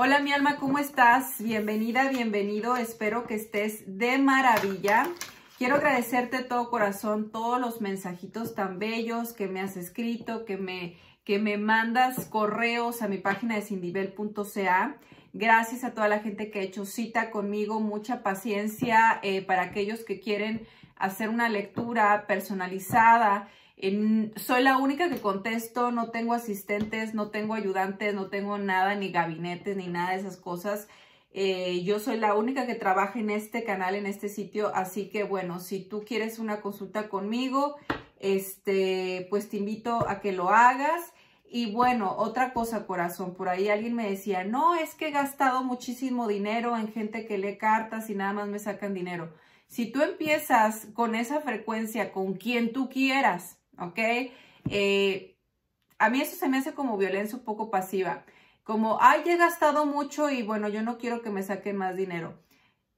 Hola mi alma, ¿cómo estás? Bienvenida, bienvenido. Espero que estés de maravilla. Quiero agradecerte todo corazón todos los mensajitos tan bellos que me has escrito, que me, que me mandas correos a mi página de sindivel.ca. Gracias a toda la gente que ha hecho cita conmigo, mucha paciencia eh, para aquellos que quieren hacer una lectura personalizada soy la única que contesto, no tengo asistentes, no tengo ayudantes, no tengo nada, ni gabinetes, ni nada de esas cosas. Eh, yo soy la única que trabaja en este canal, en este sitio, así que bueno, si tú quieres una consulta conmigo, este, pues te invito a que lo hagas. Y bueno, otra cosa, corazón, por ahí alguien me decía, no, es que he gastado muchísimo dinero en gente que lee cartas y nada más me sacan dinero. Si tú empiezas con esa frecuencia, con quien tú quieras, ¿ok? Eh, a mí eso se me hace como violencia un poco pasiva. Como, ay, he gastado mucho y bueno, yo no quiero que me saquen más dinero.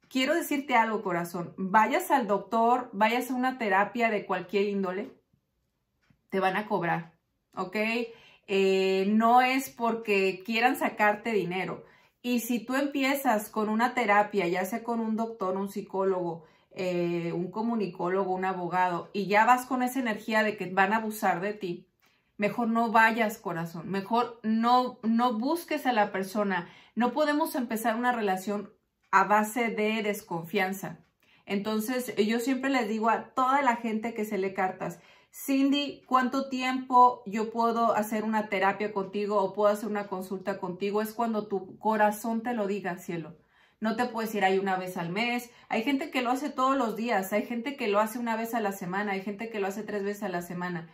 Quiero decirte algo, corazón. Vayas al doctor, vayas a una terapia de cualquier índole, te van a cobrar, ¿ok? Eh, no es porque quieran sacarte dinero. Y si tú empiezas con una terapia, ya sea con un doctor, un psicólogo, eh, un comunicólogo, un abogado, y ya vas con esa energía de que van a abusar de ti, mejor no vayas, corazón, mejor no, no busques a la persona. No podemos empezar una relación a base de desconfianza. Entonces, yo siempre le digo a toda la gente que se le cartas, Cindy, ¿cuánto tiempo yo puedo hacer una terapia contigo o puedo hacer una consulta contigo? Es cuando tu corazón te lo diga, cielo no te puedes ir ahí una vez al mes. Hay gente que lo hace todos los días, hay gente que lo hace una vez a la semana, hay gente que lo hace tres veces a la semana.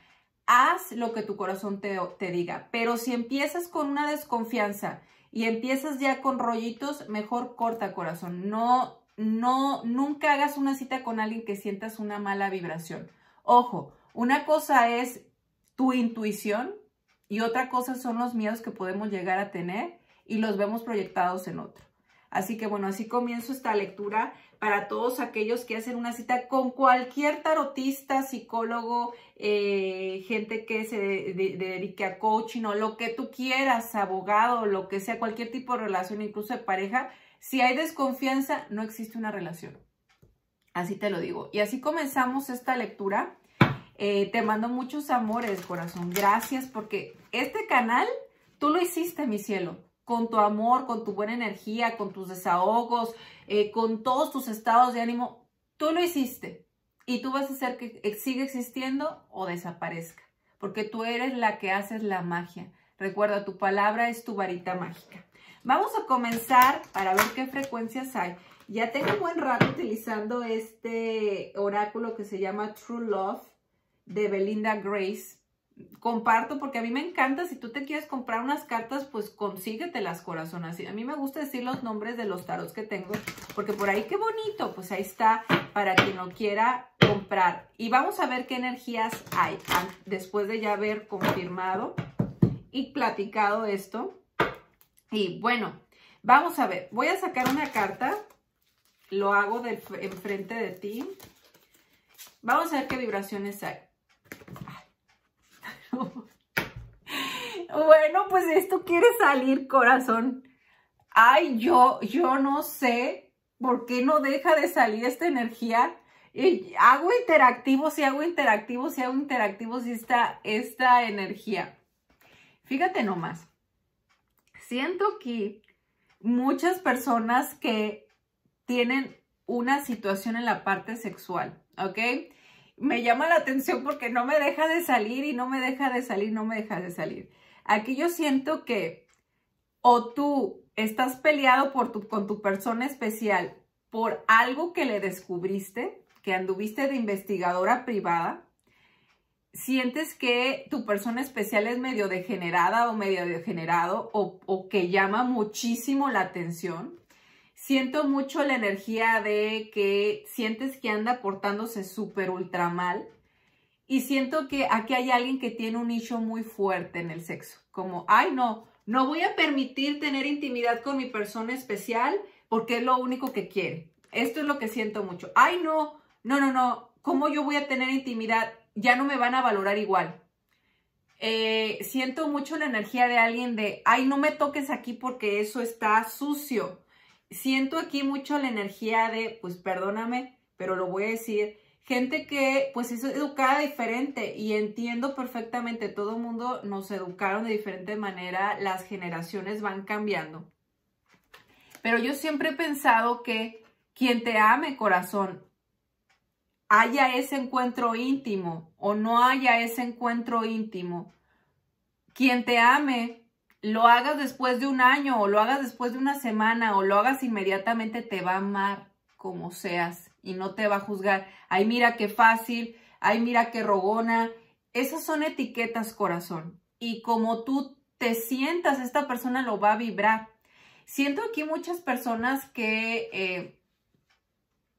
Haz lo que tu corazón te, te diga, pero si empiezas con una desconfianza y empiezas ya con rollitos, mejor corta corazón. No, no, nunca hagas una cita con alguien que sientas una mala vibración. Ojo, una cosa es tu intuición y otra cosa son los miedos que podemos llegar a tener y los vemos proyectados en otro. Así que bueno, así comienzo esta lectura para todos aquellos que hacen una cita con cualquier tarotista, psicólogo, eh, gente que se dedique a coaching o lo que tú quieras, abogado, lo que sea, cualquier tipo de relación, incluso de pareja. Si hay desconfianza, no existe una relación. Así te lo digo. Y así comenzamos esta lectura. Eh, te mando muchos amores, corazón. Gracias porque este canal tú lo hiciste, mi cielo con tu amor, con tu buena energía, con tus desahogos, eh, con todos tus estados de ánimo. Tú lo hiciste y tú vas a hacer que siga existiendo o desaparezca, porque tú eres la que haces la magia. Recuerda, tu palabra es tu varita mágica. Vamos a comenzar para ver qué frecuencias hay. Ya tengo un buen rato utilizando este oráculo que se llama True Love de Belinda Grace comparto porque a mí me encanta, si tú te quieres comprar unas cartas, pues consíguetelas, corazón. y a mí me gusta decir los nombres de los tarot que tengo, porque por ahí qué bonito, pues ahí está para quien no quiera comprar. Y vamos a ver qué energías hay ah, después de ya haber confirmado y platicado esto. Y bueno, vamos a ver, voy a sacar una carta, lo hago del, enfrente de ti. Vamos a ver qué vibraciones hay. bueno, pues esto quiere salir, corazón. Ay, yo, yo no sé por qué no deja de salir esta energía. Y eh, hago interactivos y hago interactivos y hago interactivos y está esta energía. Fíjate nomás. Siento que muchas personas que tienen una situación en la parte sexual, ¿ok? me llama la atención porque no me deja de salir y no me deja de salir, no me deja de salir. Aquí yo siento que o tú estás peleado por tu, con tu persona especial por algo que le descubriste, que anduviste de investigadora privada, sientes que tu persona especial es medio degenerada o medio degenerado o, o que llama muchísimo la atención Siento mucho la energía de que sientes que anda portándose súper ultra mal. Y siento que aquí hay alguien que tiene un nicho muy fuerte en el sexo. Como, ay, no, no voy a permitir tener intimidad con mi persona especial porque es lo único que quiere. Esto es lo que siento mucho. Ay, no, no, no, no. ¿Cómo yo voy a tener intimidad? Ya no me van a valorar igual. Eh, siento mucho la energía de alguien de, ay, no me toques aquí porque eso está sucio siento aquí mucho la energía de, pues perdóname, pero lo voy a decir, gente que pues es educada diferente y entiendo perfectamente, todo el mundo nos educaron de diferente manera, las generaciones van cambiando. Pero yo siempre he pensado que quien te ame, corazón, haya ese encuentro íntimo o no haya ese encuentro íntimo, quien te ame lo hagas después de un año o lo hagas después de una semana o lo hagas inmediatamente, te va a amar como seas y no te va a juzgar. Ay, mira qué fácil, ay, mira qué rogona. Esas son etiquetas, corazón. Y como tú te sientas, esta persona lo va a vibrar. Siento aquí muchas personas que eh,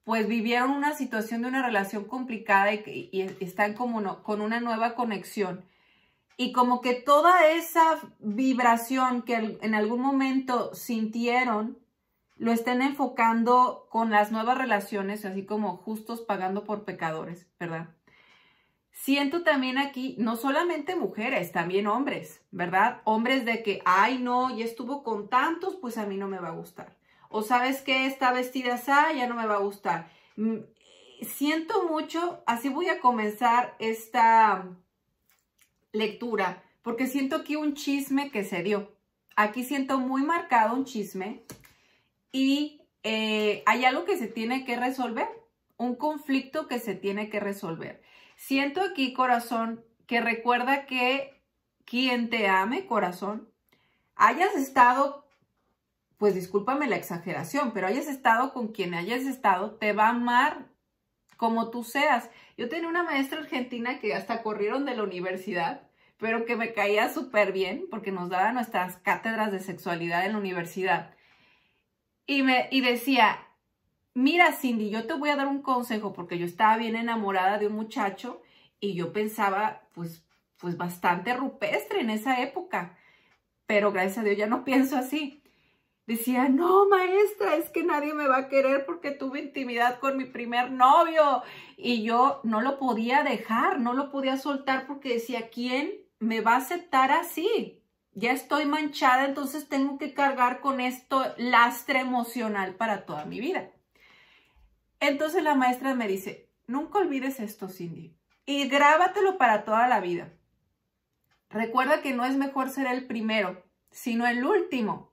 pues vivieron una situación de una relación complicada y, y están como con una nueva conexión y como que toda esa vibración que en algún momento sintieron, lo estén enfocando con las nuevas relaciones, así como justos pagando por pecadores, ¿verdad? Siento también aquí, no solamente mujeres, también hombres, ¿verdad? Hombres de que, ay, no, ya estuvo con tantos, pues a mí no me va a gustar. O sabes que está vestida así, ya no me va a gustar. Mm, siento mucho, así voy a comenzar esta, lectura, porque siento aquí un chisme que se dio. Aquí siento muy marcado un chisme y eh, hay algo que se tiene que resolver, un conflicto que se tiene que resolver. Siento aquí, corazón, que recuerda que quien te ame, corazón, hayas estado, pues discúlpame la exageración, pero hayas estado con quien hayas estado, te va a amar como tú seas. Yo tenía una maestra argentina que hasta corrieron de la universidad, pero que me caía súper bien porque nos daba nuestras cátedras de sexualidad en la universidad. Y, me, y decía, mira Cindy, yo te voy a dar un consejo porque yo estaba bien enamorada de un muchacho y yo pensaba, pues, pues bastante rupestre en esa época, pero gracias a Dios ya no pienso así decía, no, maestra, es que nadie me va a querer porque tuve intimidad con mi primer novio. Y yo no lo podía dejar, no lo podía soltar porque decía, ¿quién me va a aceptar así? Ya estoy manchada, entonces tengo que cargar con esto lastre emocional para toda mi vida. Entonces la maestra me dice, nunca olvides esto, Cindy, y grábatelo para toda la vida. Recuerda que no es mejor ser el primero, sino el último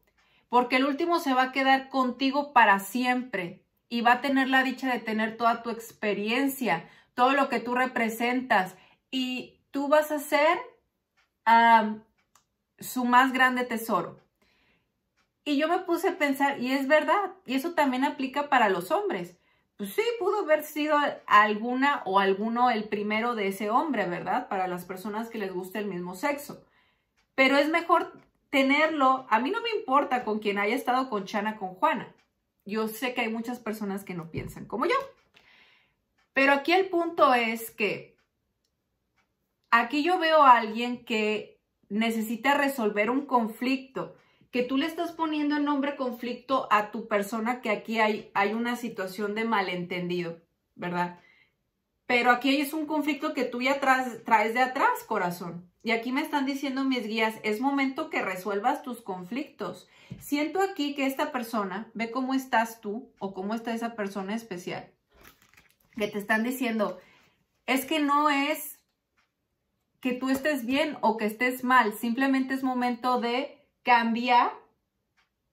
porque el último se va a quedar contigo para siempre y va a tener la dicha de tener toda tu experiencia, todo lo que tú representas y tú vas a ser ah, su más grande tesoro. Y yo me puse a pensar, y es verdad, y eso también aplica para los hombres. Pues sí, pudo haber sido alguna o alguno el primero de ese hombre, ¿verdad? Para las personas que les gusta el mismo sexo. Pero es mejor tenerlo, a mí no me importa con quien haya estado con Chana, con Juana. Yo sé que hay muchas personas que no piensan como yo. Pero aquí el punto es que aquí yo veo a alguien que necesita resolver un conflicto, que tú le estás poniendo el nombre conflicto a tu persona, que aquí hay, hay una situación de malentendido, ¿verdad? Pero aquí es un conflicto que tú ya traes, traes de atrás, corazón. Y aquí me están diciendo mis guías, es momento que resuelvas tus conflictos. Siento aquí que esta persona ve cómo estás tú o cómo está esa persona especial. Que te están diciendo, es que no es que tú estés bien o que estés mal, simplemente es momento de cambiar.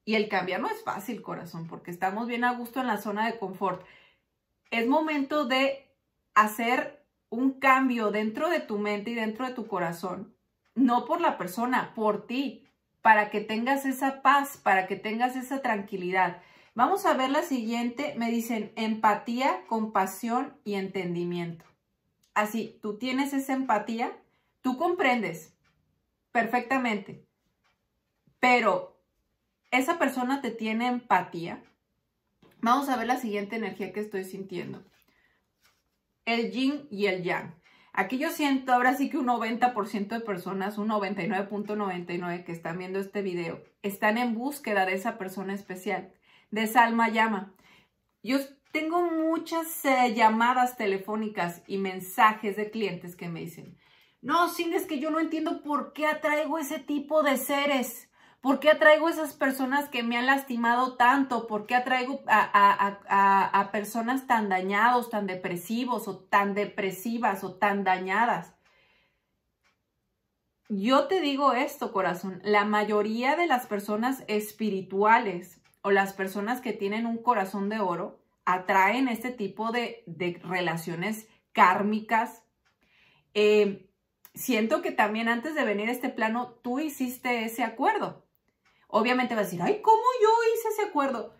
Y el cambiar no es fácil, corazón, porque estamos bien a gusto en la zona de confort. Es momento de hacer un cambio dentro de tu mente y dentro de tu corazón, no por la persona, por ti, para que tengas esa paz, para que tengas esa tranquilidad. Vamos a ver la siguiente, me dicen empatía, compasión y entendimiento. Así, tú tienes esa empatía, tú comprendes perfectamente, pero esa persona te tiene empatía. Vamos a ver la siguiente energía que estoy sintiendo el yin y el yang. Aquí yo siento ahora sí que un 90% de personas, un 99.99 que están viendo este video, están en búsqueda de esa persona especial, de esa alma llama. Yo tengo muchas eh, llamadas telefónicas y mensajes de clientes que me dicen, no, Cindy, es que yo no entiendo por qué atraigo ese tipo de seres. ¿Por qué atraigo a esas personas que me han lastimado tanto? ¿Por qué atraigo a, personas tan dañados, tan depresivos o tan depresivas o tan dañadas? Yo te digo esto, corazón, la mayoría de las personas espirituales o las personas que tienen un corazón de oro atraen este tipo de, relaciones kármicas. Eh, siento que también antes de venir a este plano, tú hiciste ese acuerdo. Obviamente vas a decir, ay, ¿cómo yo hice ese acuerdo?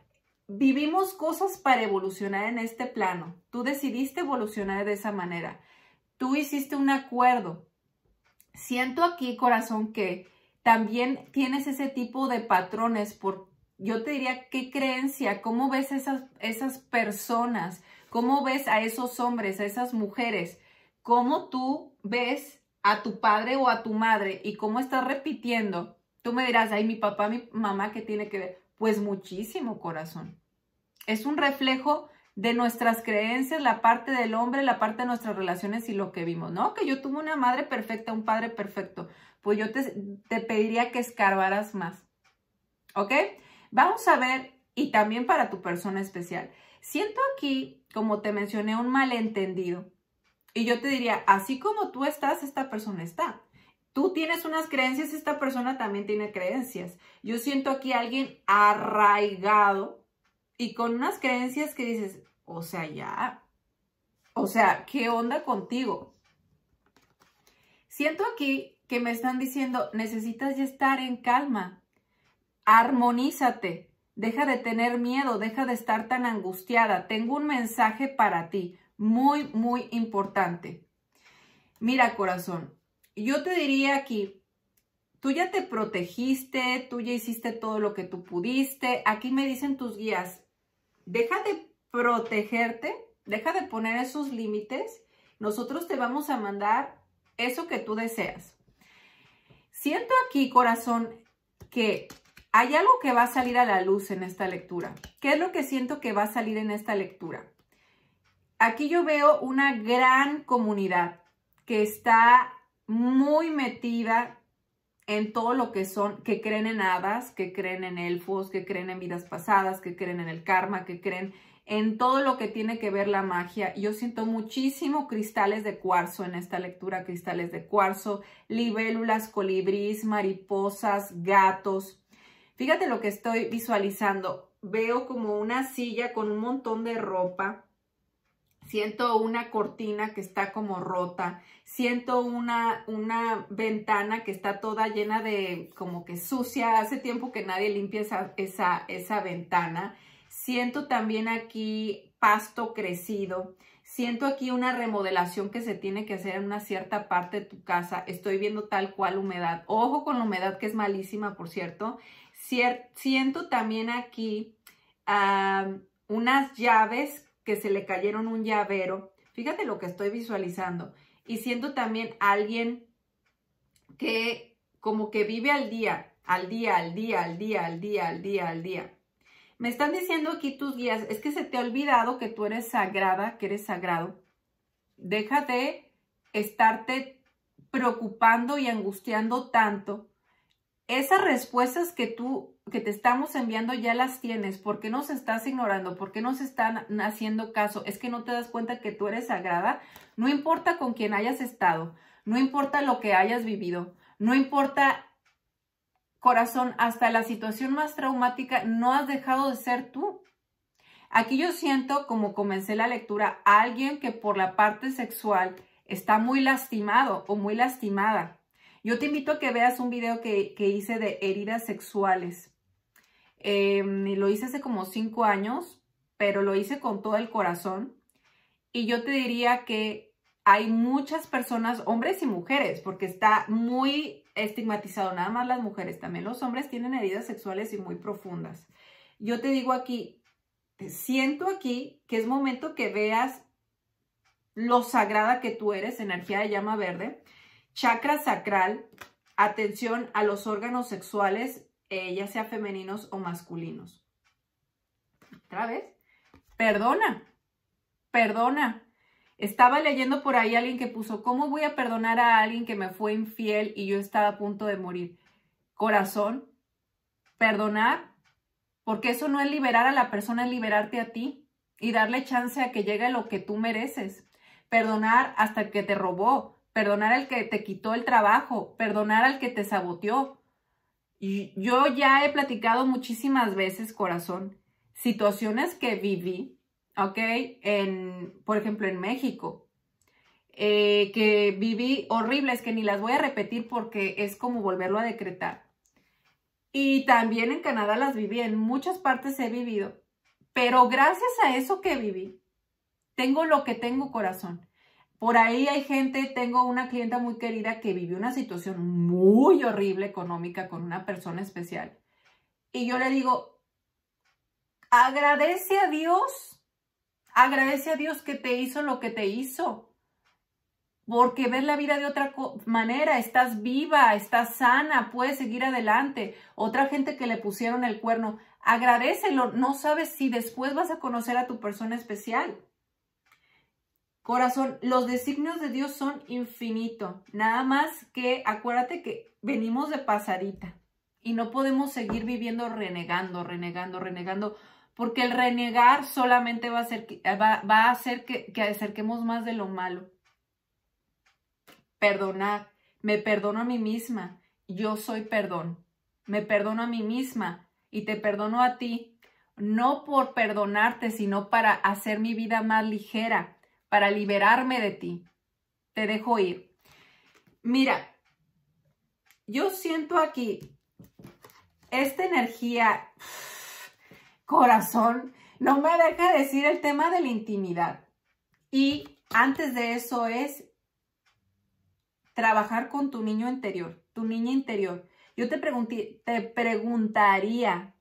Vivimos cosas para evolucionar en este plano. Tú decidiste evolucionar de esa manera. Tú hiciste un acuerdo. Siento aquí, corazón, que también tienes ese tipo de patrones por, yo te diría, ¿qué creencia? ¿Cómo ves esas, esas personas? ¿Cómo ves a esos hombres, a esas mujeres? ¿Cómo tú ves a tu padre o a tu madre y cómo estás repitiendo Tú me dirás, ay, mi papá, mi mamá, ¿qué tiene que ver? Pues muchísimo, corazón. Es un reflejo de nuestras creencias, la parte del hombre, la parte de nuestras relaciones y lo que vimos, ¿no? Que yo tuve una madre perfecta, un padre perfecto. Pues yo te, te pediría que escarbaras más. ¿Ok? Vamos a ver, y también para tu persona especial. Siento aquí, como te mencioné, un malentendido. Y yo te diría, así como tú estás, esta persona está. Tú tienes unas creencias, esta persona también tiene creencias. Yo siento aquí a alguien arraigado y con unas creencias que dices, o sea, ya, o sea, ¿qué onda contigo? Siento aquí que me están diciendo, necesitas ya estar en calma, armonízate, deja de tener miedo, deja de estar tan angustiada. Tengo un mensaje para ti, muy, muy importante. Mira, corazón, yo te diría aquí, tú ya te protegiste, tú ya hiciste todo lo que tú pudiste. Aquí me dicen tus guías, deja de protegerte, deja de poner esos límites. Nosotros te vamos a mandar eso que tú deseas. Siento aquí, corazón, que hay algo que va a salir a la luz en esta lectura. ¿Qué es lo que siento que va a salir en esta lectura? Aquí yo veo una gran comunidad que está muy metida en todo lo que son, que creen en hadas, que creen en elfos, que creen en vidas pasadas, que creen en el karma, que creen en todo lo que tiene que ver la magia. Yo siento muchísimo cristales de cuarzo en esta lectura, cristales de cuarzo, libélulas, colibrís, mariposas, gatos. Fíjate lo que estoy visualizando. Veo como una silla con un montón de ropa siento una cortina que está como rota, siento una, una ventana que está toda llena de como que sucia, hace tiempo que nadie limpia esa, esa, ventana, siento también aquí pasto crecido, siento aquí una remodelación que se tiene que hacer en una cierta parte de tu casa, estoy viendo tal cual humedad, ojo con la humedad que es malísima, por cierto, siento también aquí... Ah, unas llaves que se le cayeron un llavero. Fíjate lo que estoy visualizando. Y siendo también alguien que como que vive al día, al día, al día, al día, al día, al día, al día. Me están diciendo aquí tus guías, es que se te ha olvidado que tú eres sagrada, que eres sagrado. Deja de estarte preocupando y angustiando tanto. Esas respuestas que tú que te estamos enviando ya las tienes. ¿Por qué nos estás ignorando? ¿Por qué nos están haciendo caso? ¿Es que no te das cuenta que tú eres sagrada? No importa con quién hayas estado, no importa lo que hayas vivido, no importa, corazón, hasta la situación más traumática, no has dejado de ser tú. Aquí yo siento, como comencé la lectura, a alguien que por la parte sexual está muy lastimado o muy lastimada. Yo te invito a que veas un video que, que, hice de heridas sexuales. Em, lo hice hace como cinco años, pero lo hice con todo el corazón. Y yo te diría que hay muchas personas, hombres y mujeres, porque está muy estigmatizado, nada más las mujeres, también los hombres tienen heridas sexuales y muy profundas. Yo te digo aquí, te siento aquí que es momento que veas lo sagrada que tú eres, energía de llama verde, chakra sacral, atención a los órganos sexuales eh, ya sea femeninos o masculinos. Otra vez, perdona, perdona. Estaba leyendo por ahí alguien que puso, ¿cómo voy a perdonar a alguien que me fue infiel y yo estaba a punto de morir? Corazón, perdonar, porque eso no es liberar a la persona, es liberarte a ti y darle chance a que llegue lo que tú mereces. Perdonar hasta el que te robó, perdonar al que te quitó el trabajo, perdonar al que te saboteó, yo ya he platicado muchísimas veces, corazón, situaciones que viví, ¿ok? En, por ejemplo, en México, eh, que viví horribles, que ni las voy a repetir porque es como volverlo a decretar. Y también en Canadá las viví, en muchas partes he vivido, pero gracias a eso que viví, tengo lo que tengo corazón. Por ahí hay gente, tengo una clienta muy querida que vivió una situación muy horrible económica con una persona especial. Y yo le digo, agradece a Dios, agradece a Dios que te hizo lo que te hizo porque ves la vida de otra manera, estás viva, estás sana, puedes seguir adelante. Otra gente que le pusieron el cuerno, agradecelo, no sabes si después vas a conocer a tu persona especial. Corazón, los designios de Dios son infinito. Nada más que acuérdate que venimos de pasadita y no podemos seguir viviendo renegando, renegando, renegando, porque el renegar solamente va a hacer, que, que acerquemos más de lo malo. Perdonar, me perdono a mí misma, yo soy perdón, me perdono a mí misma y te perdono a ti, no por perdonarte, sino para hacer mi vida más ligera para liberarme de ti. Te dejo ir. Mira, yo siento aquí esta energía, corazón, no me deja decir el tema de la intimidad. Y antes de eso es trabajar con tu niño interior, tu niña interior. Yo te, te preguntaría,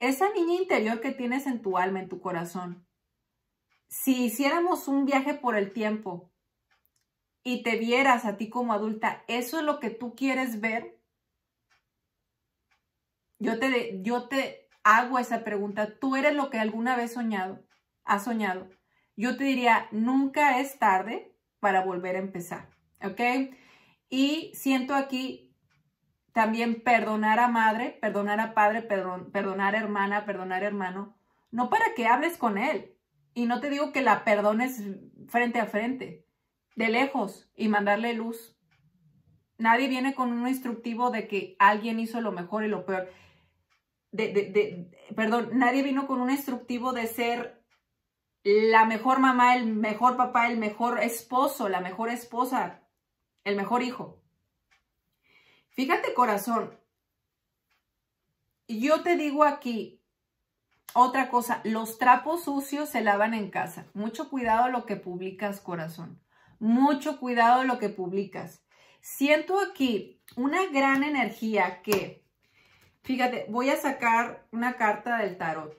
esa niña interior que tienes en tu alma, en tu corazón, si hiciéramos un viaje por el tiempo y te vieras a ti como adulta, ¿eso es lo que tú quieres ver? Yo te, yo te hago esa pregunta. ¿Tú eres lo que alguna vez soñado, has soñado? Yo te diría, nunca es tarde para volver a empezar, ¿ok? Y siento aquí también perdonar a madre, perdonar a padre, perdonar a hermana, perdonar a hermano, no para que hables con él, y no te digo que la perdones frente a frente, de lejos y mandarle luz. Nadie viene con un instructivo de que alguien hizo lo mejor y lo peor. De, de, perdón, nadie vino con un instructivo de ser la mejor mamá, el mejor papá, el mejor esposo, la mejor esposa, el mejor hijo. Fíjate corazón, yo te digo aquí, otra cosa, los trapos sucios se lavan en casa. Mucho cuidado lo que publicas, corazón. Mucho cuidado lo que publicas. Siento aquí una gran energía que, fíjate, voy a sacar una carta del tarot.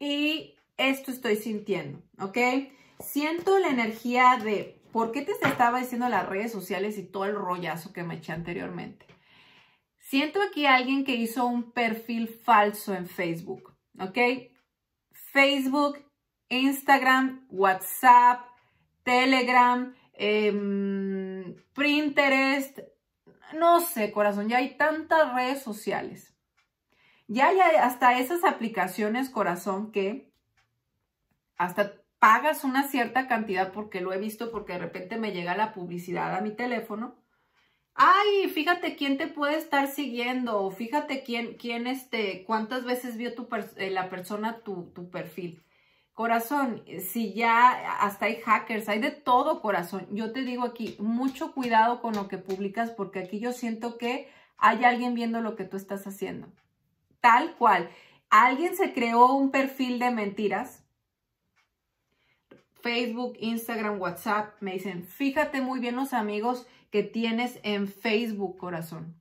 Y esto estoy sintiendo, ¿ok? Siento la energía de, ¿por qué te estaba diciendo las redes sociales y todo el rollazo que me eché anteriormente? Siento aquí a alguien que hizo un perfil falso en Facebook, ¿ok? Facebook, Instagram, WhatsApp, Telegram, eh, Pinterest, no sé, corazón, ya hay tantas redes sociales. Ya hay hasta esas aplicaciones, corazón, que hasta pagas una cierta cantidad porque lo he visto, porque de repente me llega la publicidad a mi teléfono ay, fíjate quién te puede estar siguiendo, fíjate quién, quién, este, cuántas veces vio tu eh, la persona tu, tu, perfil. Corazón, eh, si ya hasta hay hackers, hay de todo corazón. Yo te digo aquí, mucho cuidado con lo que publicas porque aquí yo siento que hay alguien viendo lo que tú estás haciendo. Tal cual. Alguien se creó un perfil de mentiras. Facebook, Instagram, WhatsApp, me dicen, fíjate muy bien los amigos que tienes en Facebook, corazón.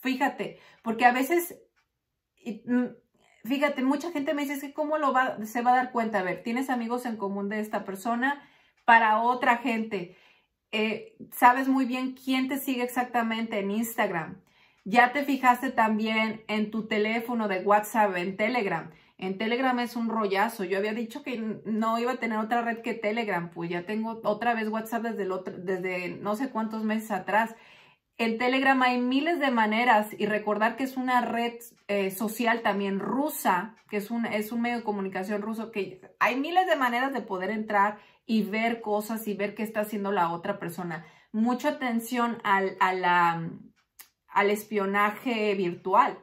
Fíjate, porque a veces, mm, fíjate, mucha gente me dice, que ¿cómo lo va, se va a dar cuenta? A ver, tienes amigos en común de esta persona para otra gente. Eh, sabes muy bien quién te sigue exactamente en Instagram. Ya te fijaste también en tu teléfono de WhatsApp, en Telegram. En Telegram es un rollazo. Yo había dicho que no iba a tener otra red que Telegram. Pues ya tengo otra vez WhatsApp desde, el otro, desde no sé cuántos meses atrás. En Telegram hay miles de maneras y recordar que es una red eh, social también rusa, que es un, es un medio de comunicación ruso, que hay miles de maneras de poder entrar y ver cosas y ver qué está haciendo la otra persona. Mucha atención al, al espionaje virtual,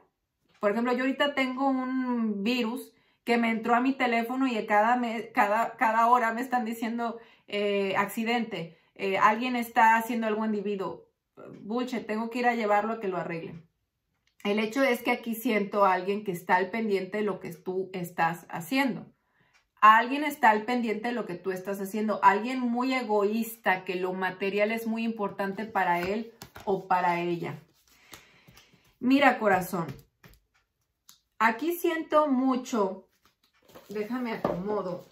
por ejemplo, yo ahorita tengo un virus que me entró a mi teléfono y cada, cada, cada hora me están diciendo eh, accidente, eh, alguien está haciendo algo en individuo, buche, tengo que ir a llevarlo a que lo arreglen. El hecho es que aquí siento a alguien que está al pendiente de lo que tú estás haciendo. Alguien está al pendiente de lo que tú estás haciendo. Alguien muy egoísta, que lo material es muy importante para él o para ella. Mira, corazón, Aquí siento mucho, déjame acomodo,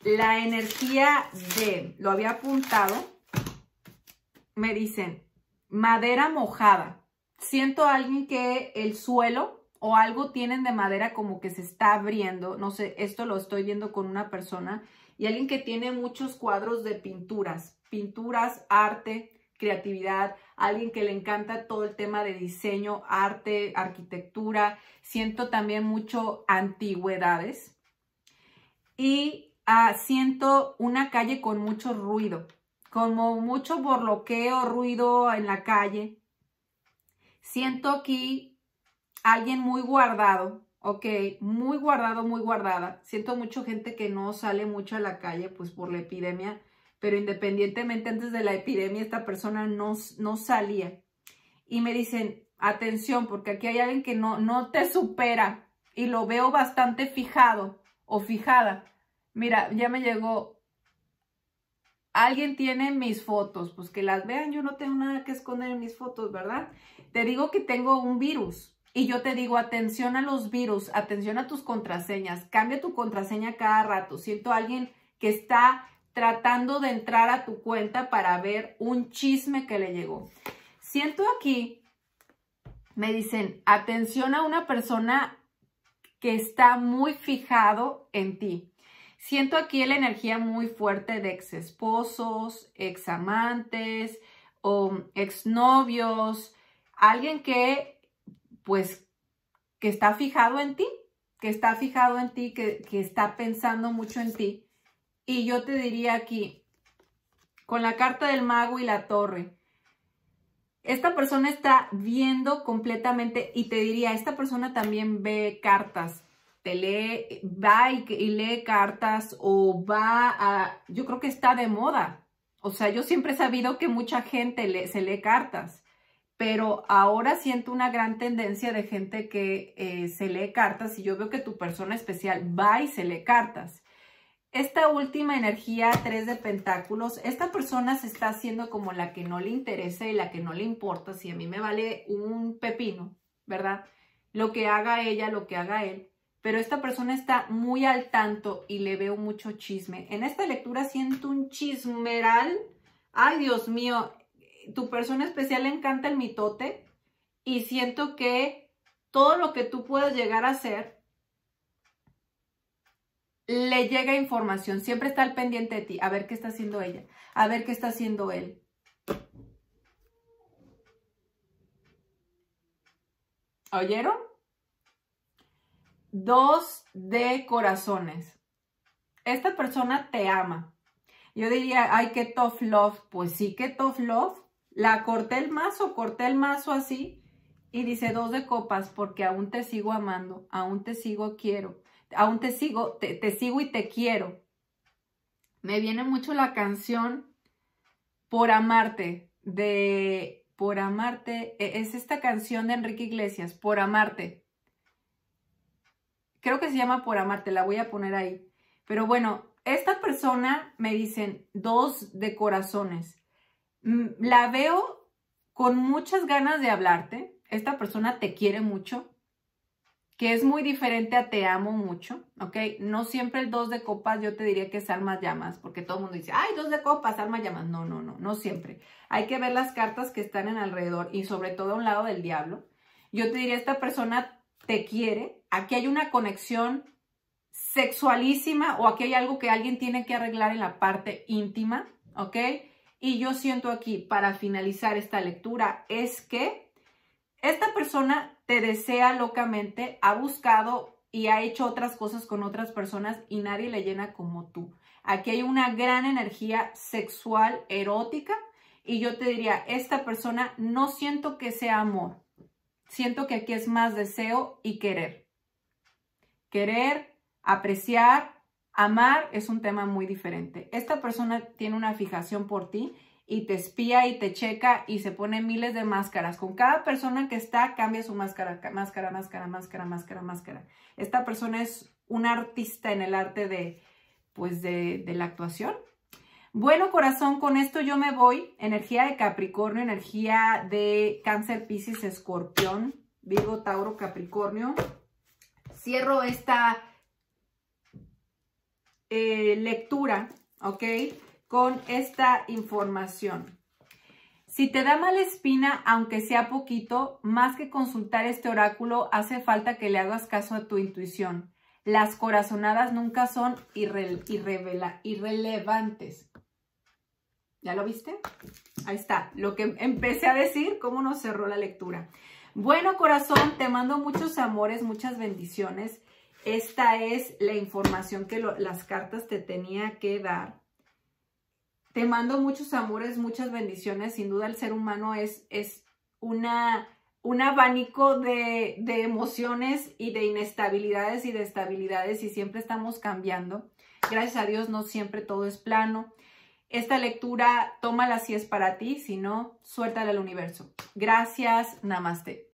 la energía de, lo había apuntado, me dicen, madera mojada. Siento a alguien que el suelo o algo tienen de madera como que se está abriendo. No sé, esto lo estoy viendo con una persona. Y alguien que tiene muchos cuadros de pinturas, pinturas, arte, creatividad, alguien que le encanta todo el tema de diseño, arte, arquitectura. Siento también mucho antigüedades. Y ah, siento una calle con mucho ruido, como mucho borloqueo, ruido en la calle. Siento aquí alguien muy guardado, ok, muy guardado, muy guardada. Siento mucho gente que no sale mucho a la calle, pues por la epidemia pero independientemente antes de la epidemia esta persona no, no salía. Y me dicen, atención, porque aquí hay alguien que no, no te supera y lo veo bastante fijado o fijada. Mira, ya me llegó, alguien tiene mis fotos, pues que las vean, yo no tengo nada que esconder en mis fotos, ¿verdad? Te digo que tengo un virus y yo te digo, atención a los virus, atención a tus contraseñas, cambia tu contraseña cada rato. Siento a alguien que está tratando de entrar a tu cuenta para ver un chisme que le llegó. Siento aquí, me dicen, atención a una persona que está muy fijado en ti. Siento aquí la energía muy fuerte de ex esposos, ex amantes o ex novios, alguien que, pues, que está fijado en ti, que está fijado en ti, que, que está pensando mucho en ti y yo te diría aquí, con la carta del mago y la torre, esta persona está viendo completamente y te diría, esta persona también ve cartas, te lee, va y, lee cartas o va a, yo creo que está de moda. O sea, yo siempre he sabido que mucha gente le, se lee cartas, pero ahora siento una gran tendencia de gente que eh, se lee cartas y yo veo que tu persona especial va y se lee cartas esta última energía, tres de pentáculos, esta persona se está haciendo como la que no le interesa y la que no le importa, si a mí me vale un pepino, ¿verdad? Lo que haga ella, lo que haga él, pero esta persona está muy al tanto y le veo mucho chisme. En esta lectura siento un chismeral, ay Dios mío, tu persona especial le encanta el mitote y siento que todo lo que tú puedes llegar a hacer le llega información, siempre está al pendiente de ti, a ver qué está haciendo ella, a ver qué está haciendo él. ¿Oyeron? Dos de corazones. Esta persona te ama. Yo diría, ay, qué tough love. Pues sí, qué tough love. La corté el mazo, corté el mazo así. Y dice dos de copas, porque aún te sigo amando, aún te sigo quiero aún te sigo, te, sigo y te quiero. Me viene mucho la canción Por Amarte, de Por Amarte, e, es esta canción de Enrique Iglesias, Por Amarte. Creo que se llama Por Amarte, la voy a poner ahí. Pero bueno, esta persona me dicen dos de corazones. Mm, la veo con muchas ganas de hablarte. Esta persona te quiere mucho que es muy diferente a te amo mucho, ¿ok? No siempre el dos de copas yo te diría que es almas llamas, porque todo el mundo dice, ay, dos de copas, almas llamas. No, no, no, no siempre. Hay que ver las cartas que están en alrededor y sobre todo a un lado del diablo. Yo te diría, esta persona te quiere, aquí hay una conexión sexualísima o aquí hay algo que alguien tiene que arreglar en la parte íntima, ¿ok? Y yo siento aquí, para finalizar esta lectura, es que esta persona te desea locamente, ha buscado y ha hecho otras cosas con otras personas y nadie le llena como tú. Aquí hay una gran energía sexual, erótica, y yo te diría, esta persona no siento que sea amor, siento que aquí es más deseo y querer. Querer, apreciar, amar es un tema muy diferente. Esta persona tiene una fijación por ti y te espía y te checa y se pone miles de máscaras. Con cada persona que está, cambia su máscara, máscara, máscara, máscara, máscara, máscara. Esta persona es un artista en el arte de, pues, de, la actuación. Bueno, corazón, con esto yo me voy. Energía de Capricornio, energía de Cáncer, Pisces, Escorpión, Virgo, Tauro, Capricornio. Cierro esta eh, lectura, ¿ok? con esta información. Si te da mala espina, aunque sea poquito, más que consultar este oráculo, hace falta que le hagas caso a tu intuición. Las corazonadas nunca son irrelevantes. ¿Ya lo viste? Ahí está, lo que empecé a decir, cómo nos cerró la lectura. Bueno, corazón, te mando muchos amores, muchas bendiciones. Esta es la información que las cartas te tenía que dar. Te mando muchos amores, muchas bendiciones. Sin duda el ser humano es, es una, un abanico de, de emociones y de inestabilidades y de estabilidades y siempre estamos cambiando. Gracias a Dios no siempre todo es plano. Esta lectura tómala si es para ti, si no, suéltala al universo. Gracias, namaste.